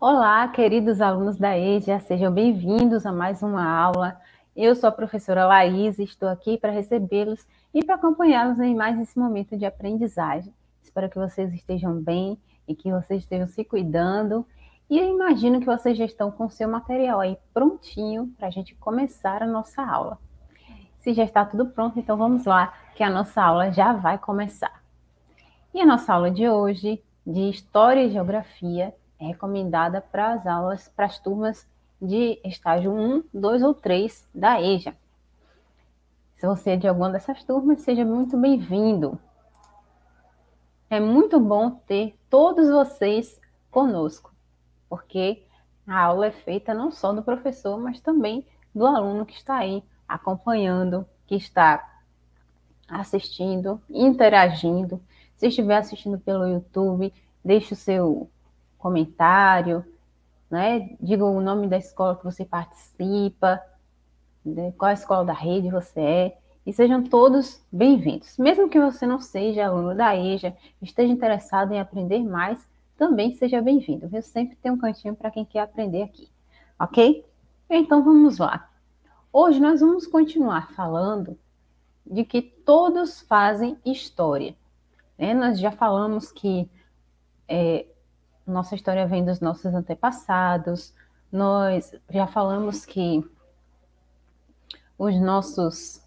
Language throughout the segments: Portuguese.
Olá, queridos alunos da EJA, sejam bem-vindos a mais uma aula. Eu sou a professora Laís e estou aqui para recebê-los e para acompanhá-los em mais esse momento de aprendizagem. Espero que vocês estejam bem e que vocês estejam se cuidando. E eu imagino que vocês já estão com o seu material aí prontinho para a gente começar a nossa aula. Se já está tudo pronto, então vamos lá, que a nossa aula já vai começar. E a nossa aula de hoje, de História e Geografia, recomendada para as aulas, para as turmas de estágio 1, 2 ou 3 da EJA. Se você é de alguma dessas turmas, seja muito bem-vindo. É muito bom ter todos vocês conosco, porque a aula é feita não só do professor, mas também do aluno que está aí acompanhando, que está assistindo, interagindo. Se estiver assistindo pelo YouTube, deixe o seu comentário, né? Diga o nome da escola que você participa, né? qual escola da rede você é, e sejam todos bem-vindos. Mesmo que você não seja aluno da EJA, esteja interessado em aprender mais, também seja bem-vindo. Eu sempre tenho um cantinho para quem quer aprender aqui, ok? Então vamos lá. Hoje nós vamos continuar falando de que todos fazem história. Né? Nós já falamos que é, nossa história vem dos nossos antepassados. Nós já falamos que os nossos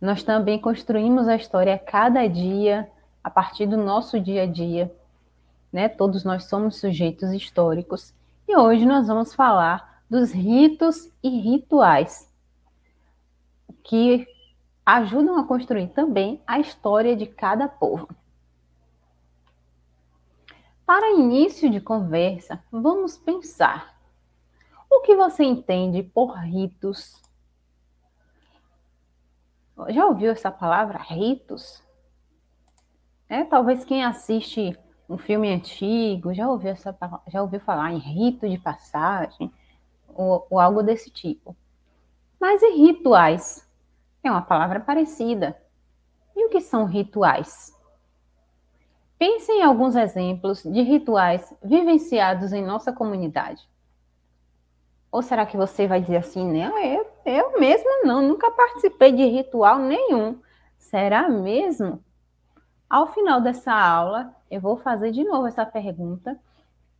nós também construímos a história a cada dia, a partir do nosso dia a dia, né? Todos nós somos sujeitos históricos. E hoje nós vamos falar dos ritos e rituais que ajudam a construir também a história de cada povo. Para início de conversa, vamos pensar. O que você entende por ritos? Já ouviu essa palavra, ritos? É, talvez quem assiste um filme antigo já ouviu, essa, já ouviu falar em rito de passagem ou, ou algo desse tipo. Mas e rituais? É uma palavra parecida. E o que são rituais? Pense em alguns exemplos de rituais vivenciados em nossa comunidade. Ou será que você vai dizer assim, não, eu, eu mesma não, nunca participei de ritual nenhum. Será mesmo? Ao final dessa aula, eu vou fazer de novo essa pergunta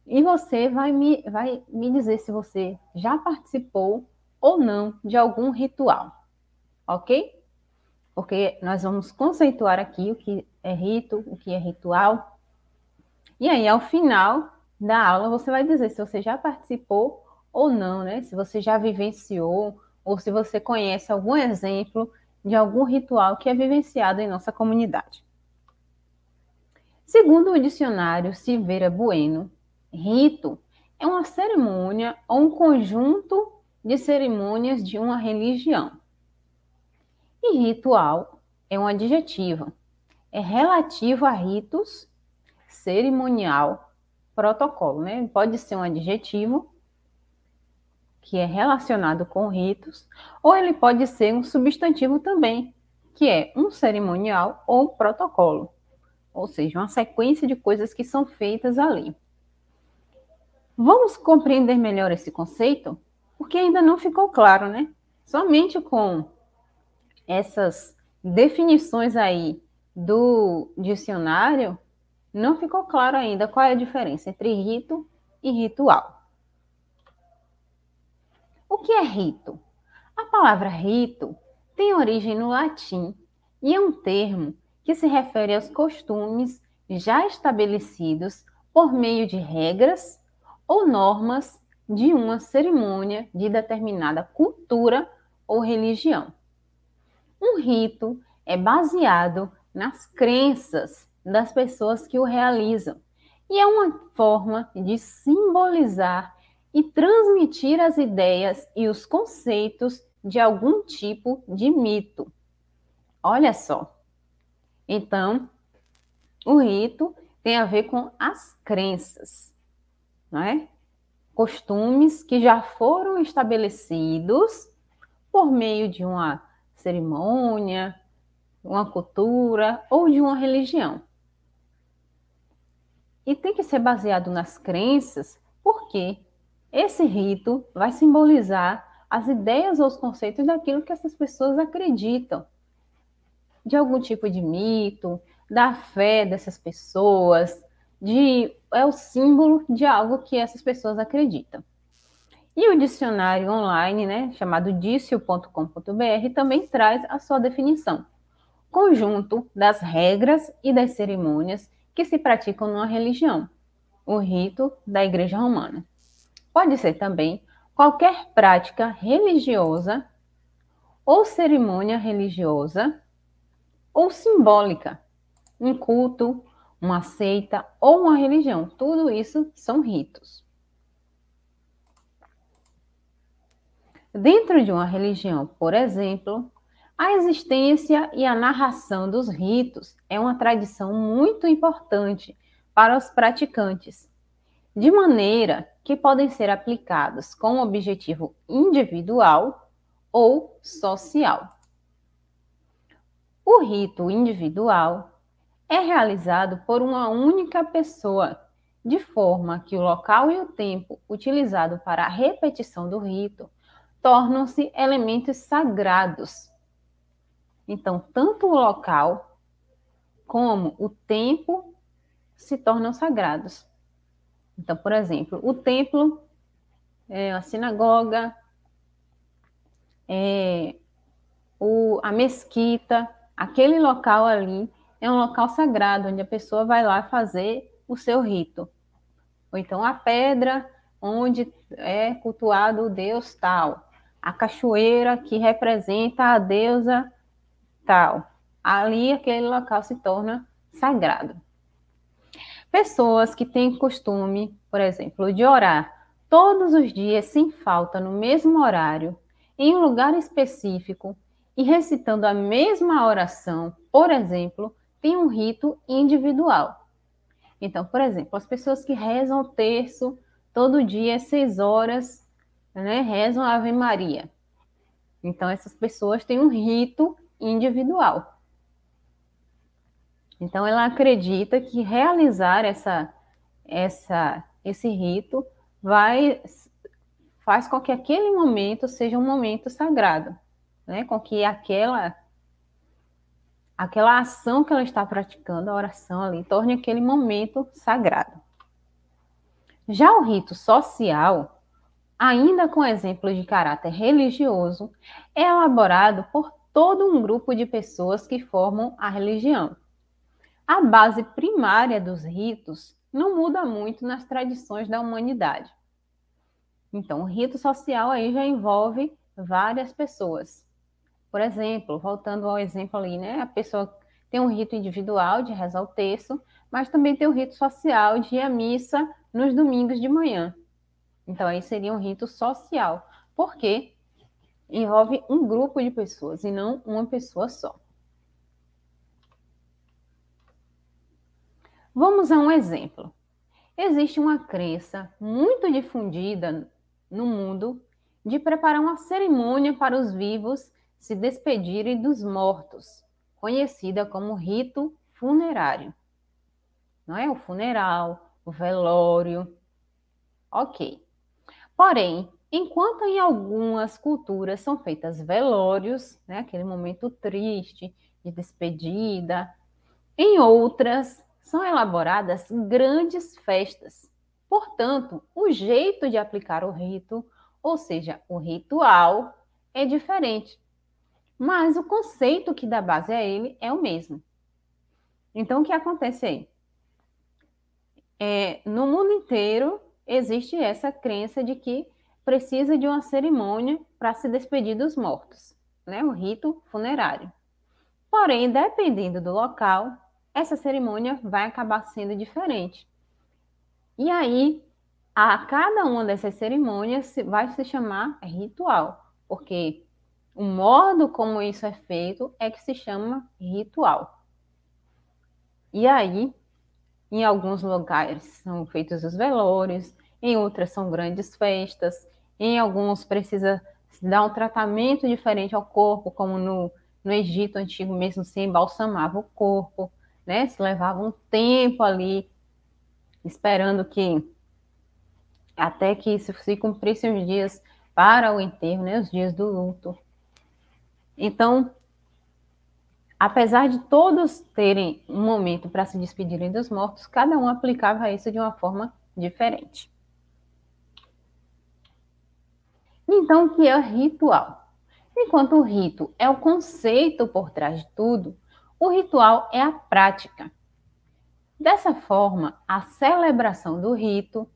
e você vai me, vai me dizer se você já participou ou não de algum ritual, ok? porque nós vamos conceituar aqui o que é rito, o que é ritual. E aí, ao final da aula, você vai dizer se você já participou ou não, né? Se você já vivenciou ou se você conhece algum exemplo de algum ritual que é vivenciado em nossa comunidade. Segundo o dicionário Silveira Bueno, rito é uma cerimônia ou um conjunto de cerimônias de uma religião e ritual é um adjetivo. É relativo a ritos, cerimonial, protocolo, né? Pode ser um adjetivo que é relacionado com ritos, ou ele pode ser um substantivo também, que é um cerimonial ou um protocolo, ou seja, uma sequência de coisas que são feitas ali. Vamos compreender melhor esse conceito? Porque ainda não ficou claro, né? Somente com essas definições aí do dicionário, não ficou claro ainda qual é a diferença entre rito e ritual. O que é rito? A palavra rito tem origem no latim e é um termo que se refere aos costumes já estabelecidos por meio de regras ou normas de uma cerimônia de determinada cultura ou religião. Um rito é baseado nas crenças das pessoas que o realizam e é uma forma de simbolizar e transmitir as ideias e os conceitos de algum tipo de mito. Olha só. Então, o rito tem a ver com as crenças, não é? Costumes que já foram estabelecidos por meio de uma cerimônia, uma cultura ou de uma religião. E tem que ser baseado nas crenças, porque esse rito vai simbolizar as ideias ou os conceitos daquilo que essas pessoas acreditam, de algum tipo de mito, da fé dessas pessoas, de é o símbolo de algo que essas pessoas acreditam. E o dicionário online, né, chamado dicio.com.br, também traz a sua definição: conjunto das regras e das cerimônias que se praticam numa religião, o rito da Igreja Romana. Pode ser também qualquer prática religiosa ou cerimônia religiosa ou simbólica, um culto, uma seita ou uma religião. Tudo isso são ritos. Dentro de uma religião, por exemplo, a existência e a narração dos ritos é uma tradição muito importante para os praticantes, de maneira que podem ser aplicados com objetivo individual ou social. O rito individual é realizado por uma única pessoa, de forma que o local e o tempo utilizado para a repetição do rito tornam-se elementos sagrados. Então, tanto o local como o tempo se tornam sagrados. Então, por exemplo, o templo, é, a sinagoga, é, o, a mesquita, aquele local ali é um local sagrado, onde a pessoa vai lá fazer o seu rito. Ou então a pedra onde é cultuado o deus tal a cachoeira que representa a deusa tal. Ali aquele local se torna sagrado. Pessoas que têm costume, por exemplo, de orar todos os dias sem falta no mesmo horário, em um lugar específico e recitando a mesma oração, por exemplo, tem um rito individual. Então, por exemplo, as pessoas que rezam o terço todo dia às seis horas né, rezam a Ave Maria. Então, essas pessoas têm um rito individual. Então, ela acredita que realizar essa, essa, esse rito vai faz com que aquele momento seja um momento sagrado, né? Com que aquela aquela ação que ela está praticando, a oração ali, torne aquele momento sagrado. Já o rito social, ainda com exemplo de caráter religioso, é elaborado por todo um grupo de pessoas que formam a religião. A base primária dos ritos não muda muito nas tradições da humanidade. Então, o rito social aí já envolve várias pessoas. Por exemplo, voltando ao exemplo ali, né? A pessoa tem um rito individual de rezar o terço, mas também tem o rito social de ir à missa nos domingos de manhã. Então, aí seria um rito social, porque envolve um grupo de pessoas e não uma pessoa só. Vamos a um exemplo. Existe uma crença muito difundida no mundo de preparar uma cerimônia para os vivos se despedirem dos mortos, conhecida como rito funerário. Não é o funeral, o velório. OK. Porém, enquanto em algumas culturas são feitas velórios, né, aquele momento triste de despedida, em outras são elaboradas grandes festas. Portanto, o jeito de aplicar o rito, ou seja, o ritual, é diferente. Mas o conceito que dá base a ele é o mesmo. Então, o que acontece aí? É, no mundo inteiro, existe essa crença de que precisa de uma cerimônia para se despedir dos mortos, né? um rito funerário. Porém, dependendo do local, essa cerimônia vai acabar sendo diferente. E aí, a cada uma dessas cerimônias vai se chamar ritual, porque o modo como isso é feito é que se chama ritual. E aí, em alguns lugares são feitos os velores, em outras são grandes festas, em alguns precisa dar um tratamento diferente ao corpo, como no, no Egito antigo mesmo se embalsamava o corpo, né? Se levava um tempo ali esperando que até que se, se cumprissem os dias para o enterro, né? Os dias do luto. Então, Apesar de todos terem um momento para se despedirem dos mortos, cada um aplicava isso de uma forma diferente. Então, o que é ritual? Enquanto o rito é o conceito por trás de tudo, o ritual é a prática. Dessa forma, a celebração do rito,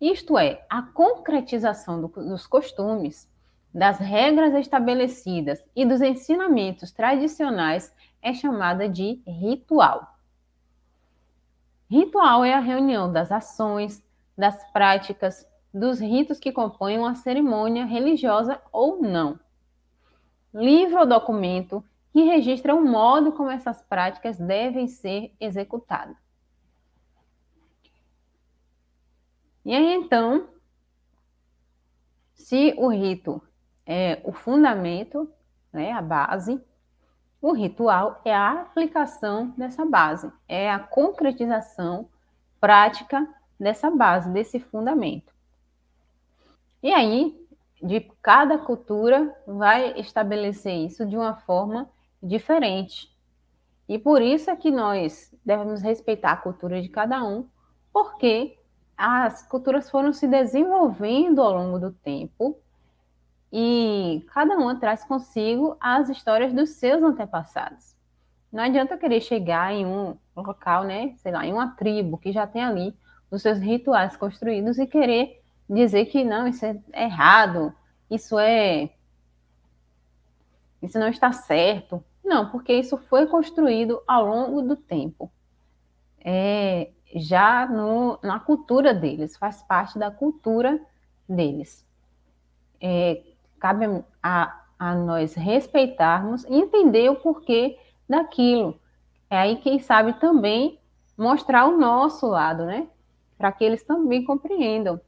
isto é, a concretização do, dos costumes, das regras estabelecidas e dos ensinamentos tradicionais é chamada de ritual. Ritual é a reunião das ações, das práticas, dos ritos que compõem uma cerimônia religiosa ou não. Livro ou documento que registra o modo como essas práticas devem ser executadas. E aí, então, se o rito é o fundamento, né, a base, o ritual é a aplicação dessa base, é a concretização prática dessa base, desse fundamento. E aí, de cada cultura vai estabelecer isso de uma forma diferente. E por isso é que nós devemos respeitar a cultura de cada um, porque as culturas foram se desenvolvendo ao longo do tempo e cada uma traz consigo as histórias dos seus antepassados. Não adianta querer chegar em um local, né, sei lá, em uma tribo que já tem ali os seus rituais construídos e querer dizer que não, isso é errado, isso é isso não está certo. Não, porque isso foi construído ao longo do tempo. É, já no, na cultura deles, faz parte da cultura deles. É, Cabe a, a nós respeitarmos e entender o porquê daquilo. É aí, quem sabe, também mostrar o nosso lado, né? Para que eles também compreendam.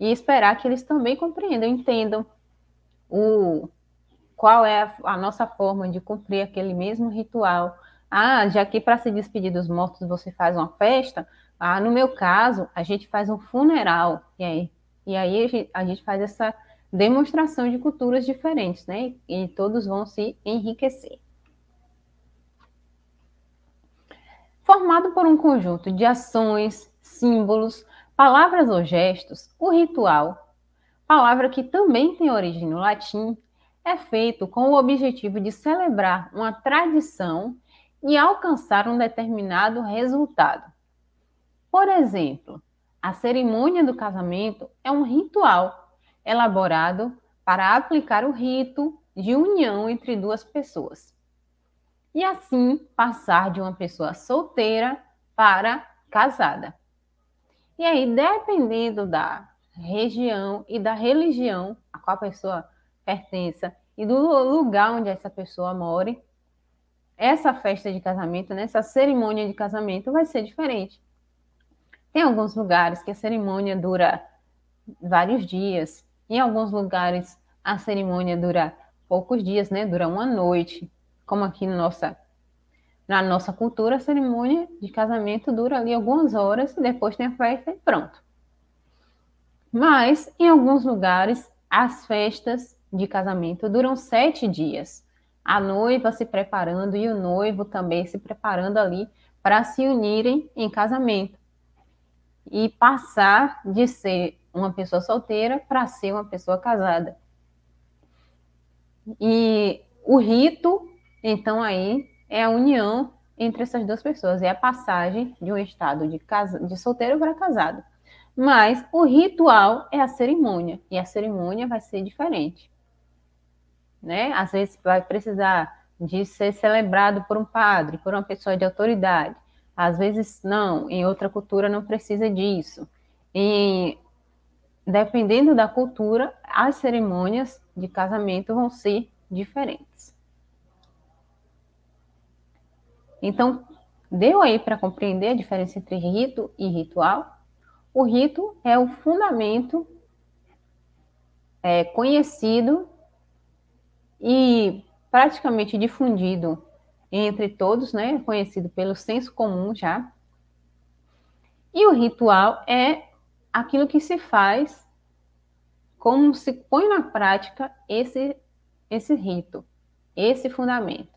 E esperar que eles também compreendam, entendam o qual é a, a nossa forma de cumprir aquele mesmo ritual. Ah, já que para se despedir dos mortos você faz uma festa, ah, no meu caso, a gente faz um funeral. E aí, e aí a gente, a gente faz essa demonstração de culturas diferentes, né? E todos vão se enriquecer. Formado por um conjunto de ações, símbolos, palavras ou gestos, o ritual, palavra que também tem origem no latim, é feito com o objetivo de celebrar uma tradição e alcançar um determinado resultado. Por exemplo, a cerimônia do casamento é um ritual elaborado para aplicar o rito de união entre duas pessoas. E assim passar de uma pessoa solteira para casada. E aí, dependendo da região e da religião a qual a pessoa pertença e do lugar onde essa pessoa more, essa festa de casamento, né, cerimônia de casamento vai ser diferente. Tem alguns lugares que a cerimônia dura vários dias, em alguns lugares, a cerimônia dura poucos dias, né? Dura uma noite, como aqui no nossa, na nossa cultura, a cerimônia de casamento dura ali algumas horas, e depois tem a festa e pronto. Mas, em alguns lugares, as festas de casamento duram sete dias. A noiva se preparando e o noivo também se preparando ali para se unirem em casamento. E passar de ser uma pessoa solteira para ser uma pessoa casada. E o rito, então, aí é a união entre essas duas pessoas, é a passagem de um estado de, casa, de solteiro para casado. Mas o ritual é a cerimônia, e a cerimônia vai ser diferente. Né? Às vezes vai precisar de ser celebrado por um padre, por uma pessoa de autoridade. Às vezes não, em outra cultura não precisa disso. Em dependendo da cultura, as cerimônias de casamento vão ser diferentes. Então, deu aí para compreender a diferença entre rito e ritual? O rito é o fundamento é, conhecido e praticamente difundido entre todos, né? Conhecido pelo senso comum já. E o ritual é aquilo que se faz, como se põe na prática esse, esse rito, esse fundamento.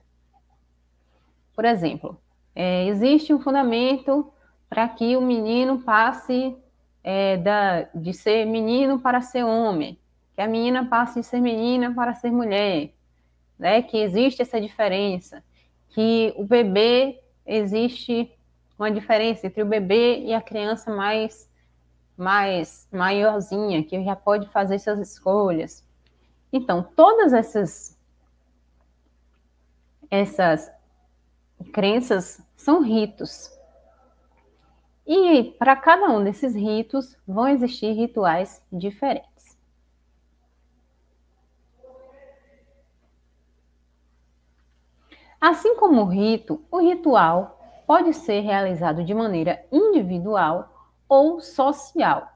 Por exemplo, é, existe um fundamento para que o menino passe é, da, de ser menino para ser homem, que a menina passe de ser menina para ser mulher, né? que existe essa diferença, que o bebê existe uma diferença entre o bebê e a criança mais mais maiorzinha, que já pode fazer suas escolhas. Então, todas essas, essas crenças são ritos. E para cada um desses ritos vão existir rituais diferentes. Assim como o rito, o ritual pode ser realizado de maneira individual ou social,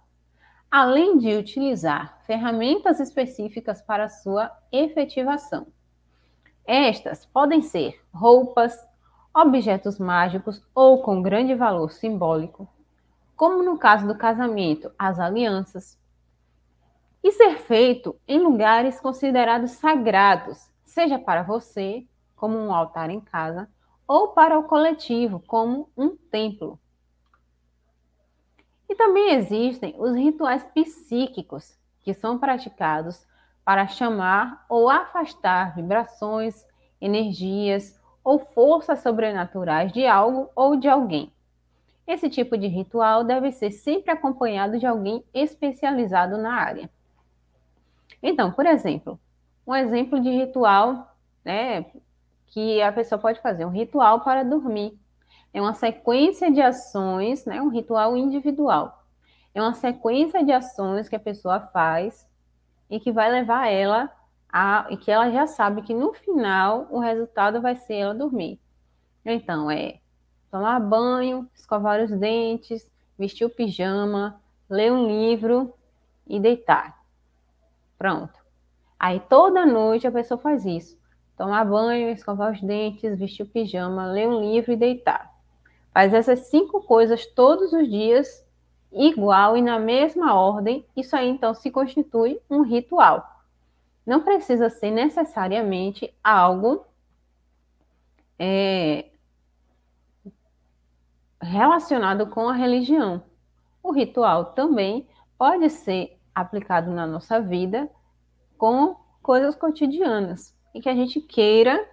além de utilizar ferramentas específicas para sua efetivação. Estas podem ser roupas, objetos mágicos ou com grande valor simbólico, como no caso do casamento, as alianças, e ser feito em lugares considerados sagrados, seja para você, como um altar em casa, ou para o coletivo, como um templo. E também existem os rituais psíquicos, que são praticados para chamar ou afastar vibrações, energias ou forças sobrenaturais de algo ou de alguém. Esse tipo de ritual deve ser sempre acompanhado de alguém especializado na área. Então, por exemplo, um exemplo de ritual, né, que a pessoa pode fazer um ritual para dormir, é uma sequência de ações, né? Um ritual individual. É uma sequência de ações que a pessoa faz e que vai levar ela a, e que ela já sabe que no final o resultado vai ser ela dormir. Então, é tomar banho, escovar os dentes, vestir o pijama, ler um livro e deitar. Pronto. Aí toda noite a pessoa faz isso: tomar banho, escovar os dentes, vestir o pijama, ler um livro e deitar. Faz essas cinco coisas todos os dias, igual e na mesma ordem, isso aí então se constitui um ritual. Não precisa ser necessariamente algo é, relacionado com a religião. O ritual também pode ser aplicado na nossa vida com coisas cotidianas e que a gente queira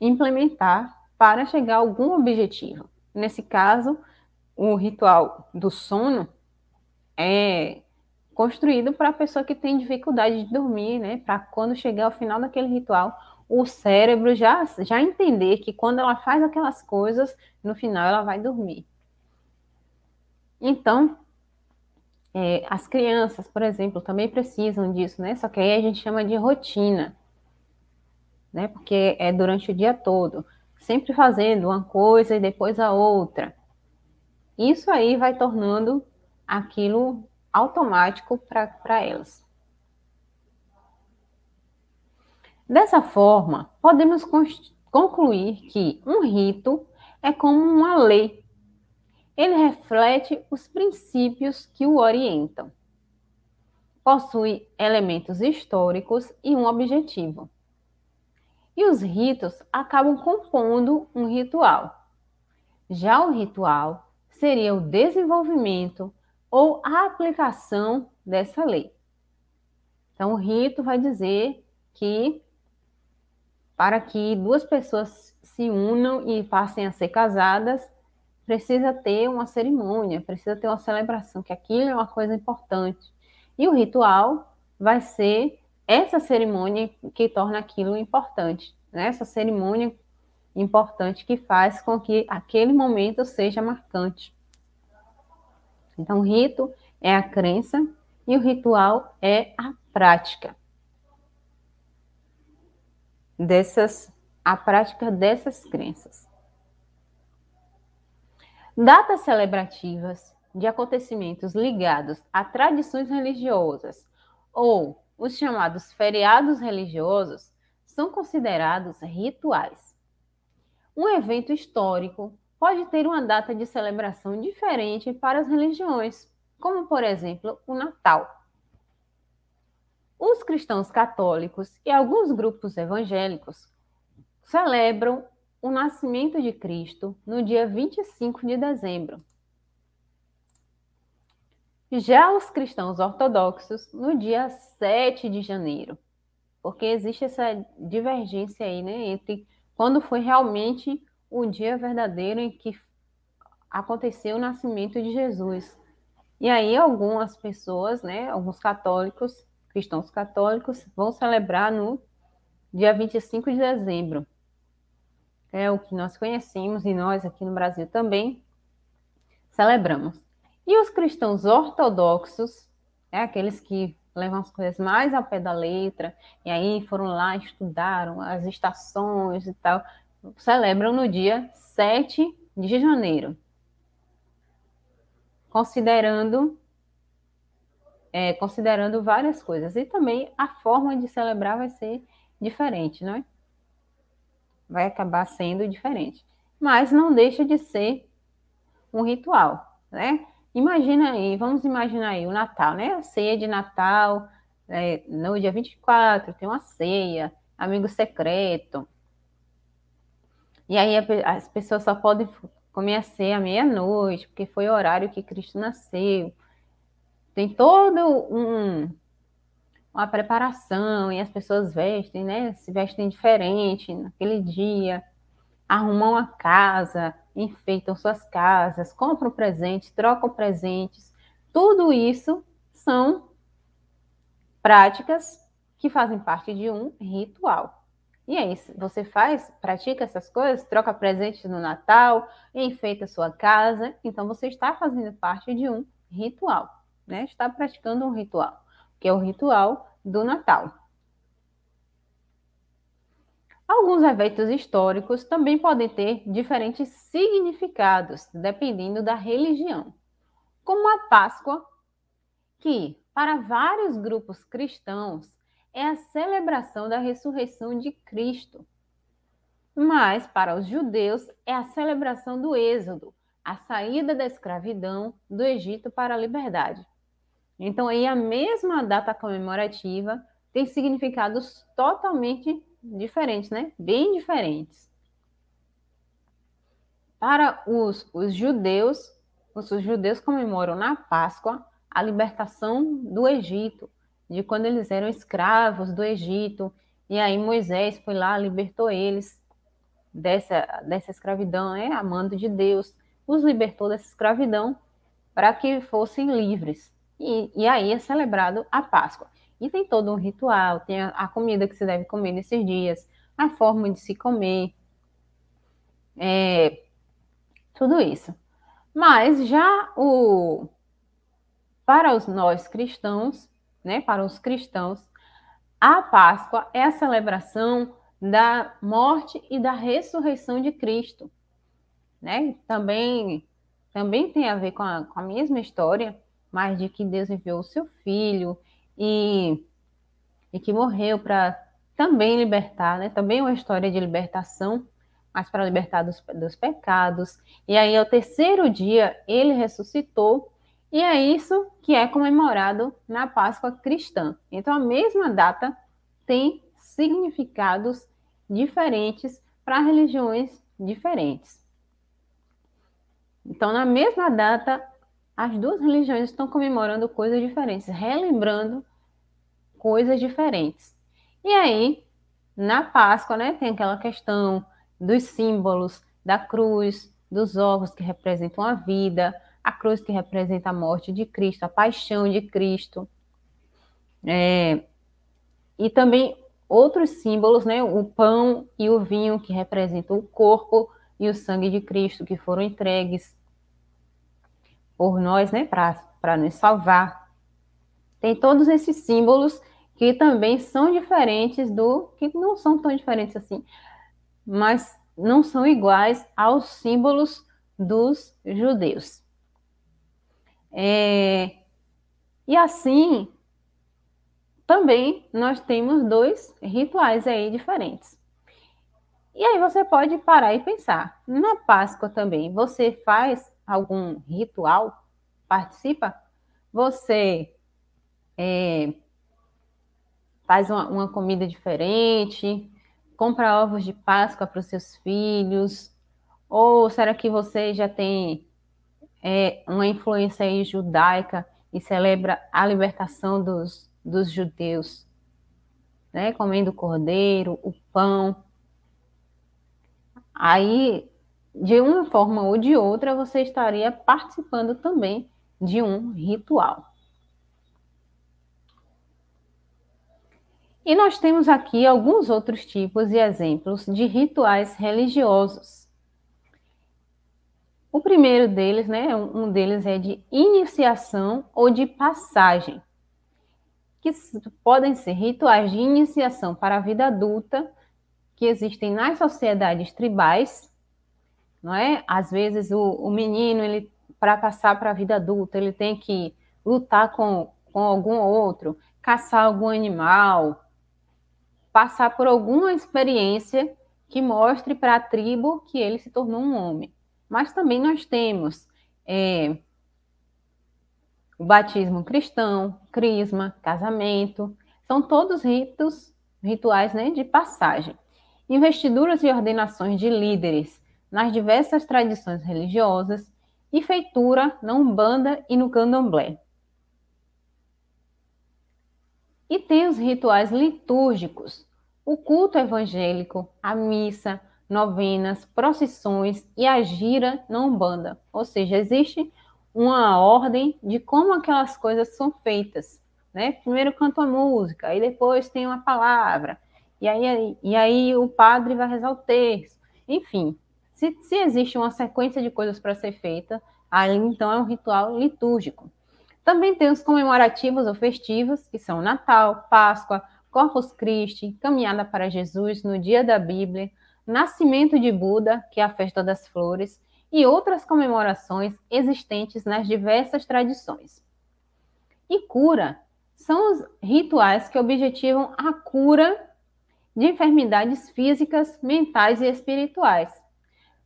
implementar para chegar a algum objetivo. Nesse caso, o ritual do sono é construído para a pessoa que tem dificuldade de dormir, né? Para quando chegar ao final daquele ritual, o cérebro já, já entender que quando ela faz aquelas coisas, no final ela vai dormir. Então, é, as crianças, por exemplo, também precisam disso, né? Só que aí a gente chama de rotina, né? Porque é durante o dia todo sempre fazendo uma coisa e depois a outra. Isso aí vai tornando aquilo automático para elas. Dessa forma, podemos concluir que um rito é como uma lei. Ele reflete os princípios que o orientam. Possui elementos históricos e um objetivo e os ritos acabam compondo um ritual. Já o ritual seria o desenvolvimento ou a aplicação dessa lei. Então, o rito vai dizer que para que duas pessoas se unam e passem a ser casadas, precisa ter uma cerimônia, precisa ter uma celebração, que aquilo é uma coisa importante. E o ritual vai ser essa cerimônia que torna aquilo importante, né? Essa cerimônia importante que faz com que aquele momento seja marcante. Então, o rito é a crença e o ritual é a prática. Dessas, a prática dessas crenças. Datas celebrativas de acontecimentos ligados a tradições religiosas ou os chamados feriados religiosos são considerados rituais. Um evento histórico pode ter uma data de celebração diferente para as religiões, como, por exemplo, o Natal. Os cristãos católicos e alguns grupos evangélicos celebram o nascimento de Cristo no dia 25 de dezembro, já os cristãos ortodoxos, no dia 7 de janeiro, porque existe essa divergência aí, né, entre quando foi realmente o dia verdadeiro em que aconteceu o nascimento de Jesus. E aí algumas pessoas, né, alguns católicos, cristãos católicos, vão celebrar no dia 25 de dezembro. É o que nós conhecemos e nós aqui no Brasil também celebramos. E os cristãos ortodoxos, né, aqueles que levam as coisas mais ao pé da letra, e aí foram lá, estudaram as estações e tal, celebram no dia 7 de janeiro. Considerando é, considerando várias coisas. E também a forma de celebrar vai ser diferente, não é? Vai acabar sendo diferente. Mas não deixa de ser um ritual, né? Imagina aí, vamos imaginar aí o Natal, né? A ceia de Natal, é, no dia 24, tem uma ceia, amigo secreto. E aí as pessoas só podem comer a ceia à meia-noite, porque foi o horário que Cristo nasceu. Tem todo um uma preparação e as pessoas vestem, né? Se vestem diferente naquele dia, arrumam a casa, enfeitam suas casas, compram presentes, trocam presentes. Tudo isso são práticas que fazem parte de um ritual. E é isso, você faz, pratica essas coisas, troca presentes no Natal, enfeita sua casa, então você está fazendo parte de um ritual, né? Está praticando um ritual, que é o ritual do Natal. Alguns eventos históricos também podem ter diferentes significados, dependendo da religião, como a Páscoa, que, para vários grupos cristãos, é a celebração da ressurreição de Cristo. Mas, para os judeus, é a celebração do Êxodo, a saída da escravidão do Egito para a liberdade. Então, aí, a mesma data comemorativa tem significados totalmente diferentes diferentes, né? Bem diferentes. Para os, os judeus, os, os judeus comemoram na Páscoa a libertação do Egito, de quando eles eram escravos do Egito, e aí Moisés foi lá, libertou eles dessa, dessa escravidão, né? a amando de Deus, os libertou dessa escravidão para que fossem livres. E, e aí é celebrado a Páscoa. E tem todo um ritual, tem a, comida que se deve comer nesses dias, a forma de se comer, é, tudo isso. Mas já o para os nós cristãos, né, para os cristãos, a Páscoa é a celebração da morte e da ressurreição de Cristo, né? Também também tem a ver com a, com a mesma história, mas de que Deus enviou o seu filho e, e que morreu para também libertar, né? Também uma história de libertação, mas para libertar dos, dos pecados. E aí, ao terceiro dia, ele ressuscitou, e é isso que é comemorado na Páscoa cristã. Então, a mesma data tem significados diferentes para religiões diferentes. Então, na mesma data, as duas religiões estão comemorando coisas diferentes, relembrando coisas diferentes. E aí, na Páscoa, né, tem aquela questão dos símbolos da cruz, dos ovos que representam a vida, a cruz que representa a morte de Cristo, a paixão de Cristo. É, e também outros símbolos, né, o pão e o vinho que representam o corpo e o sangue de Cristo que foram entregues por nós, né, para nos salvar. Tem todos esses símbolos que também são diferentes do que não são tão diferentes assim, mas não são iguais aos símbolos dos judeus. É, e assim, também nós temos dois rituais aí diferentes. E aí você pode parar e pensar. Na Páscoa também, você faz algum ritual? Participa? Você é, faz uma, uma comida diferente? Compra ovos de Páscoa para os seus filhos? Ou será que você já tem é, uma influência judaica e celebra a libertação dos, dos judeus? Né? Comendo o cordeiro, o pão. Aí de uma forma ou de outra, você estaria participando também de um ritual. E nós temos aqui alguns outros tipos e exemplos de rituais religiosos. O primeiro deles, né, um deles é de iniciação ou de passagem, que podem ser rituais de iniciação para a vida adulta que existem nas sociedades tribais não é? Às vezes o, o menino, ele para passar para a vida adulta, ele tem que lutar com, com algum outro, caçar algum animal, passar por alguma experiência que mostre para a tribo que ele se tornou um homem. Mas também nós temos é, o batismo cristão, crisma, casamento, são todos ritos, rituais né, de passagem. Investiduras e ordenações de líderes, nas diversas tradições religiosas e feitura na Umbanda e no Candomblé. E tem os rituais litúrgicos, o culto evangélico, a missa, novenas, procissões e a gira na Umbanda. Ou seja, existe uma ordem de como aquelas coisas são feitas. Né? Primeiro canta a música, aí depois tem uma palavra, e aí, e aí o padre vai rezar o texto. Enfim, se, se existe uma sequência de coisas para ser feita, aí então é um ritual litúrgico. Também tem os comemorativos ou festivos, que são Natal, Páscoa, Corpus Christi, Caminhada para Jesus no Dia da Bíblia, Nascimento de Buda, que é a Festa das Flores, e outras comemorações existentes nas diversas tradições. E cura são os rituais que objetivam a cura de enfermidades físicas, mentais e espirituais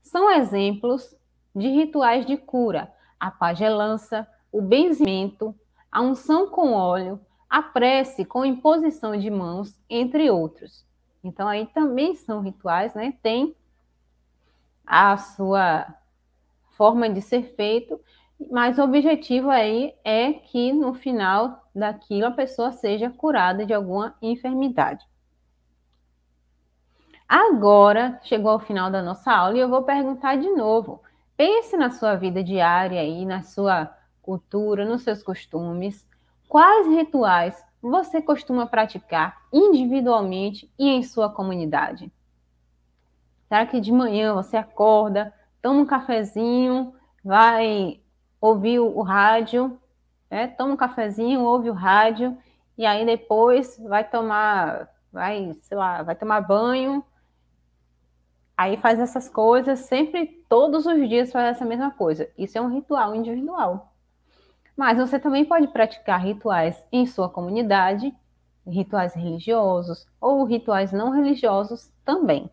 são exemplos de rituais de cura: a pagelança, é o benzimento, a unção com óleo, a prece com imposição de mãos, entre outros. Então, aí também são rituais, né? Tem a sua forma de ser feito, mas o objetivo aí é que no final daquilo a pessoa seja curada de alguma enfermidade. Agora chegou ao final da nossa aula e eu vou perguntar de novo. Pense na sua vida diária e na sua cultura, nos seus costumes. Quais rituais você costuma praticar individualmente e em sua comunidade? Será que de manhã você acorda, toma um cafezinho, vai ouvir o rádio, né? toma um cafezinho, ouve o rádio e aí depois vai tomar, vai, sei lá, vai tomar banho, Aí faz essas coisas, sempre, todos os dias faz essa mesma coisa. Isso é um ritual individual. Mas você também pode praticar rituais em sua comunidade, rituais religiosos ou rituais não religiosos também.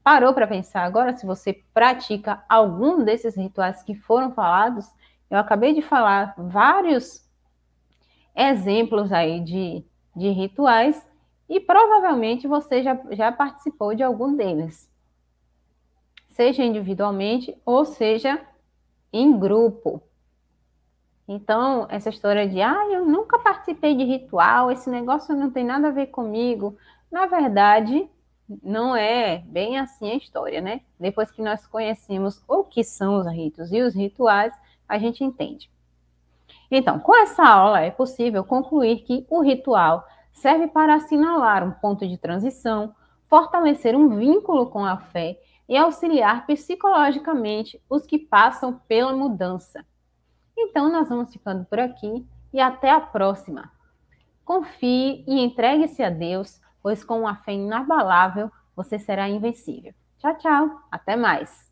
Parou para pensar agora se você pratica algum desses rituais que foram falados? Eu acabei de falar vários exemplos aí de, de rituais e provavelmente você já, já participou de algum deles, seja individualmente ou seja em grupo. Então, essa história de, ah, eu nunca participei de ritual, esse negócio não tem nada a ver comigo. Na verdade, não é bem assim a história, né? Depois que nós conhecemos o que são os ritos e os rituais, a gente entende. Então, com essa aula é possível concluir que o ritual serve para assinalar um ponto de transição, fortalecer um vínculo com a fé e auxiliar psicologicamente os que passam pela mudança. Então, nós vamos ficando por aqui e até a próxima. Confie e entregue-se a Deus, pois com uma fé inabalável você será invencível. Tchau, tchau. Até mais.